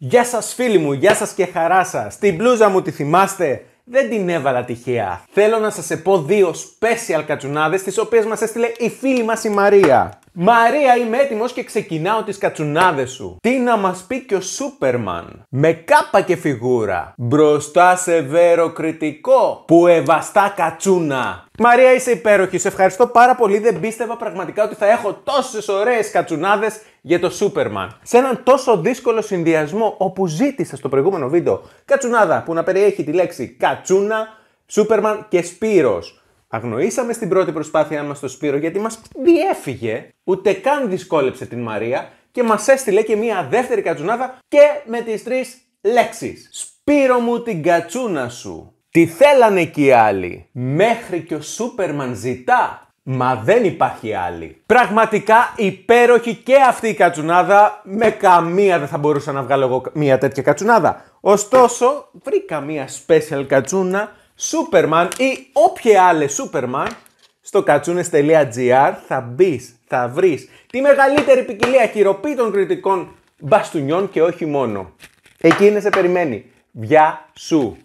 Γεια σας φίλοι μου, γεια σας και χαρά σας. Την μπλούζα μου τη θυμάστε? Δεν την έβαλα τυχαία. Θέλω να σας πω δύο special κατσουνάδες τις οποίες μας έστειλε η φίλη μας η Μαρία. Μαρία είμαι έτοιμος και ξεκινάω τις κατσουνάδες σου. Τι να μας πει και ο Σούπερμαν. Με κάπα και φιγούρα. Μπροστά σε βέρο κριτικό. Που εβαστά κατσούνα. Μαρία είσαι υπέροχη. Σε ευχαριστώ πάρα πολύ. Δεν πίστευα πραγματικά ότι θα έχω τόσες ωραίες κατσουνάδες για το Σούπερμαν. Σε έναν τόσο δύσκολο συνδυασμό όπου ζήτησα στο προηγούμενο βίντεο κατσουνάδα που να περιέχει τη λέξη κατσούνα, Σούπερμαν και Σπύρος. Αγνοήσαμε στην πρώτη προσπάθειά μας το Σπύρο γιατί μας διέφυγε, ούτε καν δυσκόλεψε την Μαρία και μας έστειλε και μία δεύτερη κατσουνάδα και με τις τρεις λέξεις. Σπύρο μου την κατσούνα σου. Τι θέλανε και οι άλλοι. Μέχρι και ο Σούπερμαν ζητά Μα δεν υπάρχει άλλη. Πραγματικά υπέροχη και αυτή η κατσουνάδα. Με καμία δεν θα μπορούσα να βγάλω εγώ μια τέτοια κατσουνάδα. Ωστόσο, βρήκα μια special κατσούνα Superman ή όποια άλλη Superman στο κατσούνες.gr θα μπεις, θα βρεις τη μεγαλύτερη ποικιλία χειροποίητων κριτικών μπαστούνιών και όχι μόνο. Εκείνη σε περιμένει. Γεια σου!